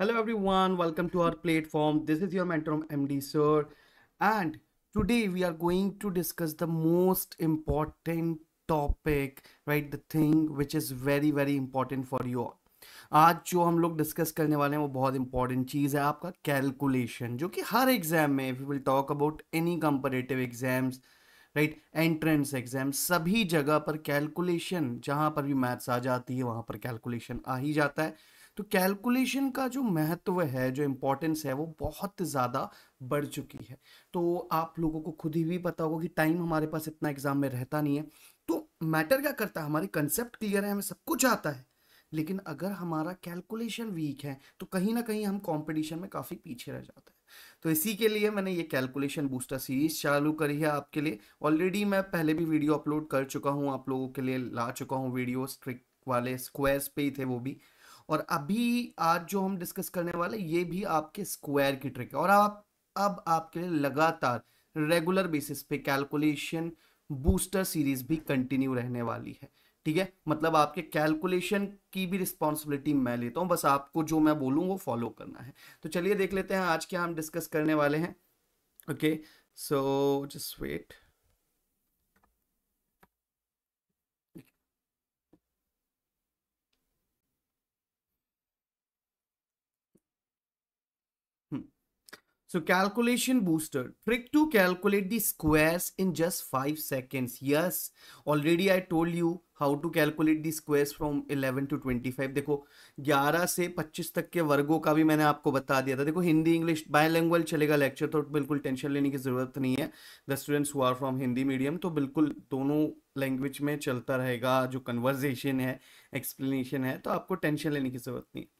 Hello everyone, welcome to our platform. This is your mentor MD Sir and today we are going to discuss the most important topic, right? The thing which is very very important for you all. आज जो हम लोग discuss करने वाले हैं वो बहुत important चीज़ है आपका कैलकुलेशन जो कि हर एग्जाम में we will talk about any comparative exams right entrance exam सभी जगह पर कैलकुलेशन जहाँ पर भी मैथ्स आ जाती है वहाँ पर कैलकुलेशन आ ही जाता है तो कैलकुलेशन का जो महत्व है जो इम्पोर्टेंस है वो बहुत ज़्यादा बढ़ चुकी है तो आप लोगों को खुद ही भी पता होगा कि टाइम हमारे पास इतना एग्जाम में रहता नहीं है तो मैटर क्या करता है हमारी कंसेप्ट क्लियर है हमें सब कुछ आता है लेकिन अगर हमारा कैलकुलेशन वीक है तो कहीं ना कहीं हम कंपटीशन में काफ़ी पीछे रह जाते हैं तो इसी के लिए मैंने ये कैलकुलेशन बूस्टर सीरीज चालू करी है आपके लिए ऑलरेडी मैं पहले भी वीडियो अपलोड कर चुका हूँ आप लोगों के लिए ला चुका हूँ वीडियो स्ट्रिक वाले स्क्वेयर्स पे ही थे वो भी और अभी आज जो हम डिस्कस करने वाले ये भी आपके स्क्वायर की ट्रिक है और आप अब आपके लिए लगातार रेगुलर बेसिस पे कैलकुलेशन बूस्टर सीरीज भी कंटिन्यू रहने वाली है ठीक है मतलब आपके कैलकुलेशन की भी रिस्पॉन्सिबिलिटी मैं लेता हूँ बस आपको जो मैं बोलूँ वो फॉलो करना है तो चलिए देख लेते हैं आज क्या हम डिस्कस करने वाले हैं okay so just wait so calculation calculation trick to calculate calculate the in just five seconds yes already I told you how to calculate calculate the from eleven to twenty five देखो ग्यारह से पच्चीस तक के वर्गों का भी मैंने आपको बता दिया था देखो हिंदी इंग्लिश बायलैंग्वेज चलेगा लेक्चर तो बिल्कुल टेंशन लेने की ज़रूरत नहीं है the students who are from Hindi medium तो बिल्कुल दोनों लैंग्वेज में चलता रहेगा जो कन्वर्जेशन है एक्सप्लेनेशन है तो आपको टेंशन लेने की ज़रूरत नहीं है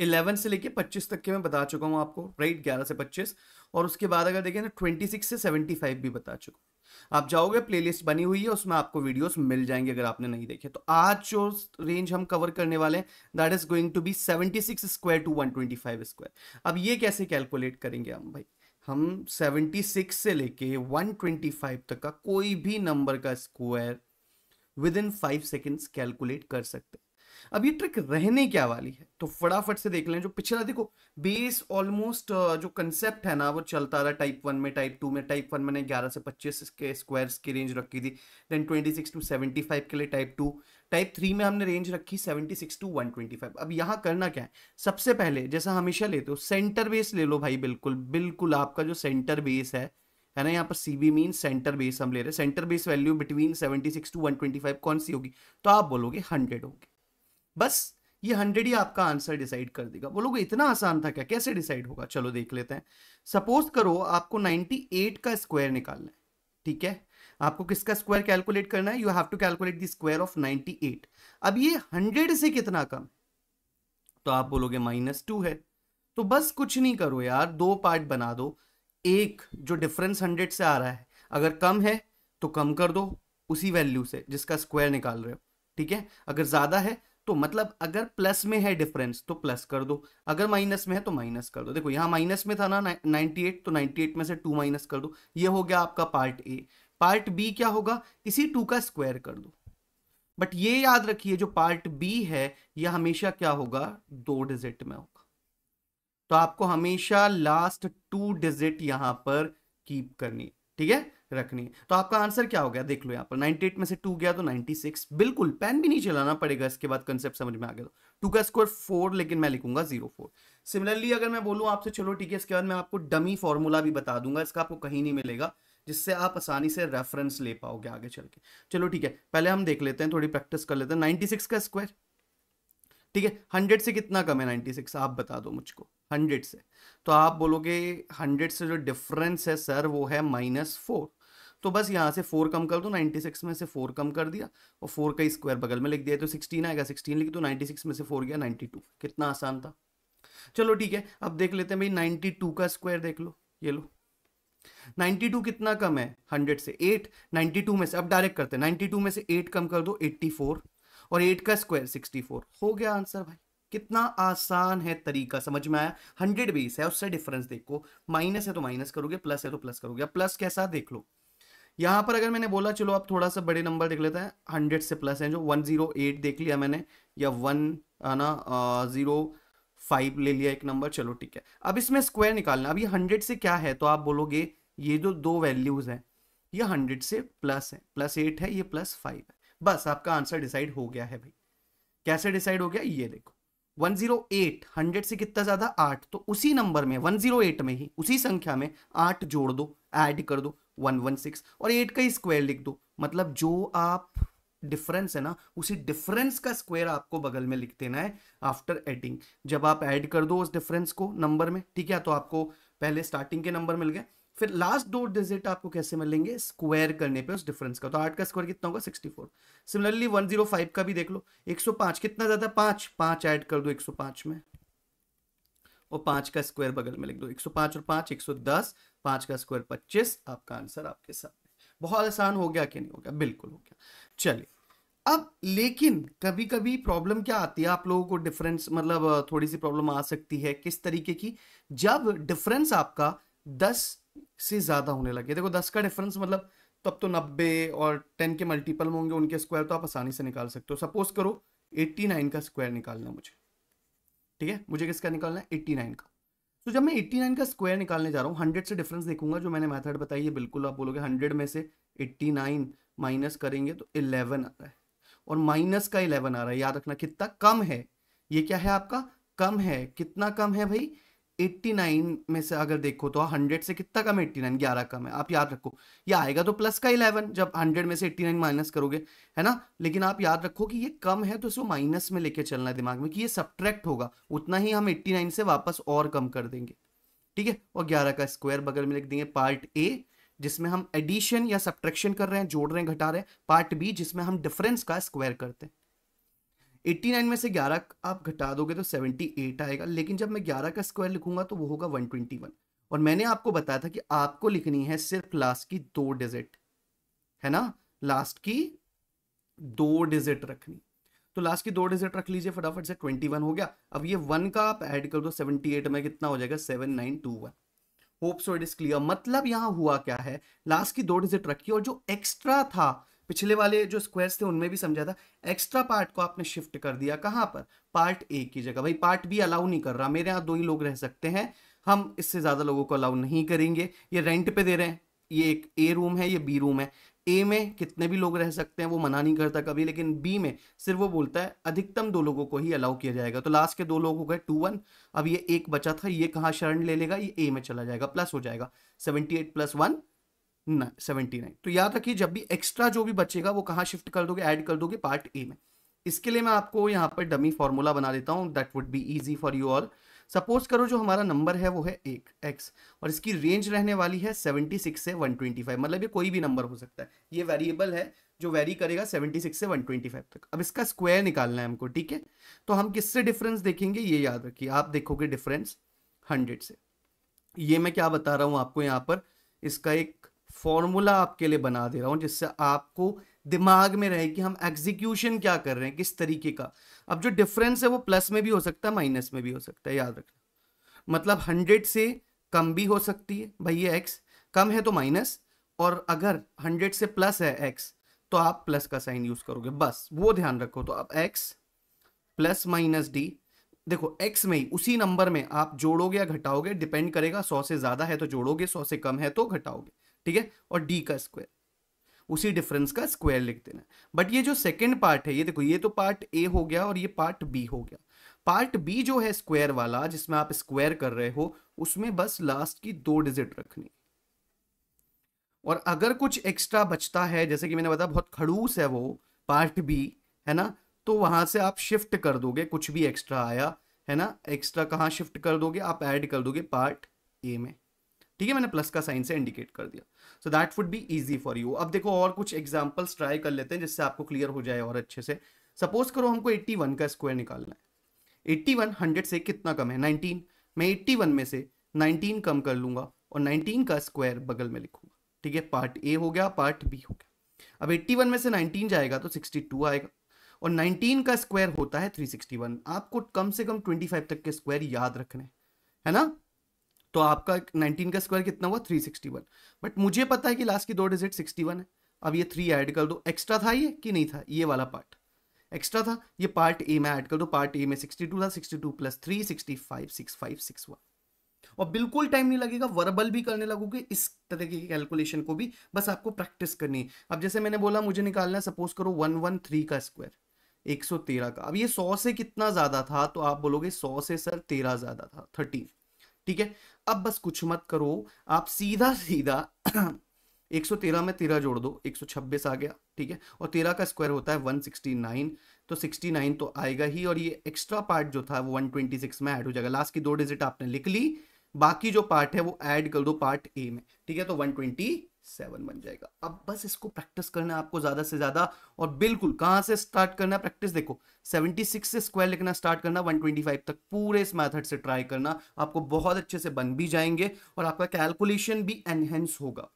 इलेवन से लेके पच्चीस तक के मैं बता चुका हूँ आपको राइट ग्यारह से पच्चीस और उसके बाद अगर देखें तो ट्वेंटी सिक्स से सेवेंटी फाइव भी बता चुका हूँ आप जाओगे प्लेलिस्ट बनी हुई है उसमें आपको वीडियोस मिल जाएंगे अगर आपने नहीं देखे तो आज जो रेंज हम कवर करने वाले हैं that is going to be seventy six square to one five square अब ये कैसे कैलकुलेट करेंगे हम भाई हम सेवेंटी सिक्स से लेके वन ट्वेंटी फाइव तक का कोई भी नंबर का square within five seconds calculate कर सकते अब ये ट्रिक रहने क्या वाली है तो फटाफट से देख लें जो पिछला देखो बेस ऑलमोस्ट uh, जो कंसेप्ट है ना वो चलता रहा टाइप वन में टाइप टू में टाइप वन मैंने ग्यारह से पच्चीस के स्क्वायर्स की रेंज रखी थी then twenty six to seventy five के लिए टाइप टू टाइप थ्री में हमने रेंज रखी seventy six to one twenty five अब यहाँ करना क्या है सबसे पहले जैसा हमेशा लेते हो सेंटर बेस ले लो भाई बिल्कुल बिल्कुल आपका जो सेंटर बेस है है ना यहाँ पर C B mean centre base हम ले रहे हैं centre base value between seventy six to one twenty five कौन सी होगी तो आप बोलोगे हंड्रेड होगी बस ये हंड्रेड ही आपका आंसर डिसाइड कर देगा बोलोगे इतना आसान था क्या कैसे डिसाइड होगा चलो देख लेते हैं सपोज करो आपको नाइनटी एट का स्क्वायर निकालना है ठीक है आपको किसका स्क्वायर कैलकुलेट करना है you have to calculate the square of ninety eight अब ये हंड्रेड से कितना कम तो आप बोलोगे माइनस टू है तो बस कुछ नहीं करो यार दो पार्ट बना दो एक जो डिफरेंस हंड्रेड से आ रहा है अगर कम है तो कम कर दो उसी वैल्यू से जिसका स्क्वायर निकाल रहे हो ठीक है अगर ज्यादा है तो मतलब अगर प्लस में है डिफरेंस तो प्लस कर दो अगर माइनस में है तो माइनस कर दो देखो यहाँ माइनस में था ना 98 तो 98 में से 2 माइनस कर दो ये हो गया आपका पार्ट ए पार्ट बी क्या होगा इसी टू का स्क्वायर कर दो बट ये याद रखिए जो पार्ट बी है यह हमेशा क्या होगा दो डिजिट में होगा तो आपको हमेशा लास्ट टू डिजिट यहां पर कीप करनी ठीक है रखनी है तो आपका आंसर क्या हो गया देख लो यहाँ पर 98 में से टू गया तो 96 बिल्कुल पेन भी नहीं चलाना पड़ेगा इसके बाद कंसेप्ट समझ में आ गया तो टू का स्क्वायर फोर लेकिन मैं लिखूंगा जीरो फोर सिमिलरली अगर मैं बोलूँ आपसे चलो ठीक है इसके बाद मैं आपको डमी फॉर्मूला भी बता दूंगा इसका आपको कहीं नहीं मिलेगा जिससे आप आसानी से रेफरेंस ले पाओगे आगे चल के चलो ठीक है पहले हम देख लेते हैं थोड़ी प्रैक्टिस कर लेते हैं 96 का स्क्वायर ठीक है हंड्रेड से कितना कम है सिक्स आप बता दो मुझको हंड्रेड से तो आप बोलोगे हंड्रेड से जो डिफरेंस है सर वो है माइनस फोर तो बस यहाँ से फोर कम कर दो नाइन्टी सिक्स में से फोर कम कर दिया और फोर का स्क्वायर बगल में लिख दिया तो सिक्सटीन आएगा सिक्सटीन लिख दो नाइन्टी सिक्स में से फोर गया नाइन्टी टू कितना आसान था चलो ठीक है अब देख लेते हैं भाई नाइन्टी टू का स्क्वायर देख लो ये लो 92 कितना कम है 100 से 8 92 में से अब डायरेक्ट करते हैं 92 में से 8 कम कर दो 84 और 8 का स्क्वायर 64 हो गया आंसर भाई कितना आसान है तरीका समझ में आया हंड्रेड बेस है उससे डिफरेंस देखो माइनस है तो माइनस करोगे प्लस है तो प्लस करोगे प्लस कैसा देख लो यहाँ पर अगर मैंने बोला चलो आप थोड़ा सा बड़े नंबर देख लेते हैं हंड्रेड से प्लस हैं जो वन जीरो एट देख लिया मैंने या वन है ना ज़ीरो फाइव ले लिया एक नंबर चलो ठीक है अब इसमें स्क्वायर निकालना अब ये हंड्रेड से क्या है तो आप बोलोगे ये जो दो वैल्यूज़ हैं ये हंड्रेड से प्लस है प्लस एट है ये प्लस फाइव है बस आपका आंसर डिसाइड हो गया है भाई कैसे डिसाइड हो गया ये देखो 108 100 से कितना ज्यादा आठ तो उसी नंबर में 108 में ही उसी संख्या में आठ जोड़ दो ऐड कर दो वन वन सिक्स और एट का ही स्क्वायर लिख दो मतलब जो आप डिफरेंस है ना उसी डिफरेंस का स्क्वायर आपको बगल में लिख देना है आफ्टर एडिंग जब आप ऐड कर दो उस डिफरेंस को नंबर में ठीक है तो आपको पहले स्टार्टिंग के नंबर मिल गए फिर लास्ट दो डिजिट आपको कैसे मिलेंगे स्क्वायर करने पे उस डिफरेंस का तो आठ का स्क्वायर कितना होगा sixty four similarly one zero five का भी देख लो एक सौ पाँच कितना ज़्यादा पाँच पाँच ऐड कर दो एक सौ पाँच में और पांच का स्क्वायर बगल में लिख दो 105 और सौ 110 पांच का स्क्वायर 25 आपका आंसर आपके सामने बहुत आसान हो गया कि नहीं हो गया बिल्कुल हो गया चलिए अब लेकिन कभी कभी प्रॉब्लम क्या आती है आप लोगों को डिफरेंस मतलब थोड़ी सी प्रॉब्लम आ सकती है किस तरीके की जब डिफरेंस आपका दस से ज़्यादा होने लगे देखो दस का डिफरेंस मतलब तब तो नब्बे और टेन के मल्टीपल होंगे उनके स्क्वायर तो आप आसानी से निकाल सकते हो सपोज करो एट्टी नाइन का स्क्वायर निकालना मुझे ठीक है मुझे किसका निकालना है एट्टी नाइन का तो जब मैं एट्टी नाइन का स्क्वायर निकालने जा रहा हूँ हंड्रेड से डिफरेंस देखूंगा जो मैंने मैथड बताई है बिल्कुल आप बोलोगे हंड्रेड में से एट्टी नाइन माइनस करेंगे तो इलेवन आ रहा है और माइनस का इलेवन आ रहा है याद रखना कितना कम है ये क्या है आपका कम है कितना कम है भाई 89 में से अगर देखो तो 100 से कितना कम है 89 11 कम है आप याद रखो ये आएगा तो प्लस का 11 जब 100 में से 89 माइनस करोगे है ना लेकिन आप याद रखो कि ये कम है तो इसको माइनस में लेके चलना है दिमाग में कि ये सब्ट्रैक्ट होगा उतना ही हम 89 से वापस और कम कर देंगे ठीक है और ग्यारह का स्क्वायर बगल में लिख देंगे पार्ट ए जिसमें हम एडिशन या सब्ट्रैक्शन कर रहे हैं जोड़ रहे हैं घटा रहे हैं पार्ट बी जिसमें हम डिफरेंस का स्क्वायर करते हैं 89 में से 11 आप घटा दोगे तो 78 आएगा लेकिन जब मैं 11 का स्क्वायर लिखूंगा तो वो होगा 121 और मैंने आपको बताया था कि आपको लिखनी है सिर्फ लास्ट की दो डिजिट है ना लास्ट की दो डिजिट रखनी तो लास्ट की दो डिजिट रख लीजिए फटाफट से 21 हो गया अब ये वन का आप ऐड कर दो 78 में कितना हो जाएगा seven nine two one hope so it is clear मतलब यहां हुआ क्या है लास्ट की दो डिजिट रखी और जो एक्स्ट्रा था पिछले वाले जो स्क्वायर्स थे उनमें भी समझा था एक्स्ट्रा पार्ट को आपने शिफ्ट कर दिया कहाँ पर पार्ट ए की जगह भाई पार्ट बी अलाउ नहीं कर रहा मेरे यहाँ दो ही लोग रह सकते हैं हम इससे ज़्यादा लोगों को अलाउ नहीं करेंगे ये रेंट पे दे रहे हैं ये एक ए रूम है ये बी रूम है ए में कितने भी लोग रह सकते हैं वो मना नहीं करता कभी लेकिन बी में सिर्फ वो बोलता है अधिकतम दो लोगों को ही अलाउ किया जाएगा तो लास्ट के दो लोग हो गए टू वन अब ये एक बचा था ये कहाँ शरण ले लेगा ये ए में चला जाएगा प्लस हो जाएगा seventy eight plus one seventy nine तो याद रखिए जब भी एक्स्ट्रा जो भी बचेगा वो कहाँ शिफ्ट कर दोगे ऐड कर दोगे पार्ट ए में इसके लिए मैं आपको यहाँ पर डमी फॉर्मूला बना देता हूँ that would be easy for you all suppose करो जो हमारा नंबर है वो है एक एक्स और इसकी रेंज रहने वाली है सेवेंटी सिक्स से वन ट्वेंटी फाइव मतलब ये कोई भी नंबर हो सकता है ये वेरिएबल है जो वेरी करेगा सेवेंटी सिक्स से वन ट्वेंटी फाइव तक अब इसका स्क्वायर निकालना है हमको ठीक है तो हम किससे डिफरेंस देखेंगे ये याद रखिए आप देखोगे डिफरेंस हंड्रेड से ये मैं क्या बता रहा हूँ आपको यहाँ पर इसका एक फॉर्मूला आपके लिए बना दे रहा हूं जिससे आपको दिमाग में रहे कि हम एग्जीक्यूशन क्या कर रहे हैं किस तरीके का अब जो डिफरेंस है वो प्लस में भी हो सकता है माइनस में भी हो सकता है याद रखना मतलब हंड्रेड से कम भी हो सकती है भैया एक्स कम है तो माइनस और अगर हंड्रेड से प्लस है एक्स तो आप प्लस का साइन यूज करोगे बस वो ध्यान रखो तो आप एक्स प्लस माइनस डी देखो एक्स में ही उसी नंबर में आप जोड़ोगे या घटाओगे डिपेंड करेगा सौ से ज्यादा है तो जोड़ोगे सौ से कम है तो घटाओगे ठीक है और डी का स्क्वायर उसी डिफरेंस का स्क्वायर लिख देना बट ये जो सेकेंड पार्ट है ये देखो ये तो पार्ट ए हो गया और ये पार्ट बी हो गया पार्ट बी जो है स्क्वायर वाला जिसमें आप स्क्वायर कर रहे हो उसमें बस लास्ट की दो डिजिट रखनी और अगर कुछ एक्स्ट्रा बचता है जैसे कि मैंने बताया बहुत खड़ूस है वो पार्ट बी है ना तो वहां से आप शिफ्ट कर दोगे कुछ भी एक्स्ट्रा आया है ना एक्स्ट्रा कहाँ शिफ्ट कर दोगे आप ऐड कर दोगे पार्ट ए में ठीक है मैंने प्लस का साइन से इंडिकेट कर दिया so that would be easy for you अब देखो और कुछ एग्जाम्पल्स ट्राई कर लेते हैं जिससे आपको क्लियर हो जाए और अच्छे से सपोज करो हमको 81 का स्क्वायर निकालना है 81 100 से कितना कम है 19 मैं 81 में से 19 कम कर लूंगा और 19 का स्क्वायर बगल में लिखूंगा ठीक है पार्ट ए हो गया पार्ट बी हो गया अब 81 में से 19 जाएगा तो 62 आएगा और 19 का स्क्वायर होता है 361 आपको कम से कम 25 तक के स्क्वायर याद रखने है ना तो आपका 19 का स्क्वायर कितना हुआ 361 बट मुझे पता है कि लास्ट की दो डिजिट 61 है अब ये थ्री ऐड कर दो एक्स्ट्रा था ये कि नहीं था ये वाला पार्ट एक्स्ट्रा था ये पार्ट ए में ऐड कर दो पार्ट ए में 62 था 62 plus three sixty five six five six one और बिल्कुल टाइम नहीं लगेगा वर्बल भी करने लगोगे इस तरह की कैलकुलेशन को भी बस आपको प्रैक्टिस करनी है अब जैसे मैंने बोला मुझे निकालना है सपोज करो वन वन थ्री का स्क्वायर 113 का अब ये 100 से कितना ज़्यादा था तो आप बोलोगे 100 से सर 13 ज़्यादा था 13 ठीक है अब बस कुछ मत करो आप सीधा सीधा 113 में 13 जोड़ दो 126 आ गया ठीक है और 13 का स्क्वायर होता है 169 तो 69 तो आएगा ही और ये एक्स्ट्रा पार्ट जो था वो 126 में ऐड हो जाएगा लास्ट की दो डिजिट आपने लिख ली बाकी जो पार्ट है वो ऐड कर दो पार्ट ए में ठीक है तो सेवन बन जाएगा अब बस इसको प्रैक्टिस करना है आपको ज़्यादा से ज़्यादा और बिल्कुल कहां से स्टार्ट करना है प्रैक्टिस देखो 76 से स्क्वायर लिखना स्टार्ट करना 125 तक पूरे इस मेथड से ट्राई करना आपको बहुत अच्छे से बन भी जाएंगे और आपका कैलकुलेशन भी एनहेंस होगा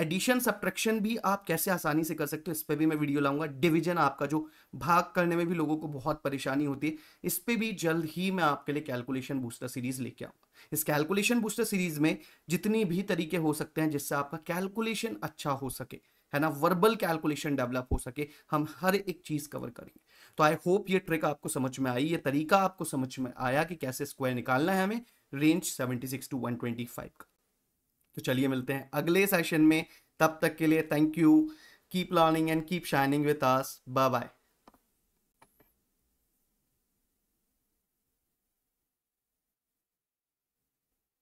एडिशन सब्ट्रैक्शन भी आप कैसे आसानी से कर सकते हो इस पर भी मैं वीडियो लाऊंगा डिवीजन आपका जो भाग करने में भी लोगों को बहुत परेशानी होती है इस पर भी जल्द ही मैं आपके लिए कैलकुलेशन बूस्टर सीरीज लेके आऊंगा इस कैलकुलेशन बूस्टर सीरीज में जितनी भी तरीके हो सकते हैं जिससे आपका कैलकुलेशन अच्छा हो सके है ना वर्बल कैलकुलेशन डेवलप हो सके हम हर एक चीज कवर करेंगे तो आई होप ये ट्रिक आपको समझ में आई ये तरीका आपको समझ में आया कि कैसे स्क्वायर निकालना है हमें रेंज 76 टू 125 का तो चलिए मिलते हैं अगले सेशन में तब तक के लिए thank you keep learning and keep shining with us bye bye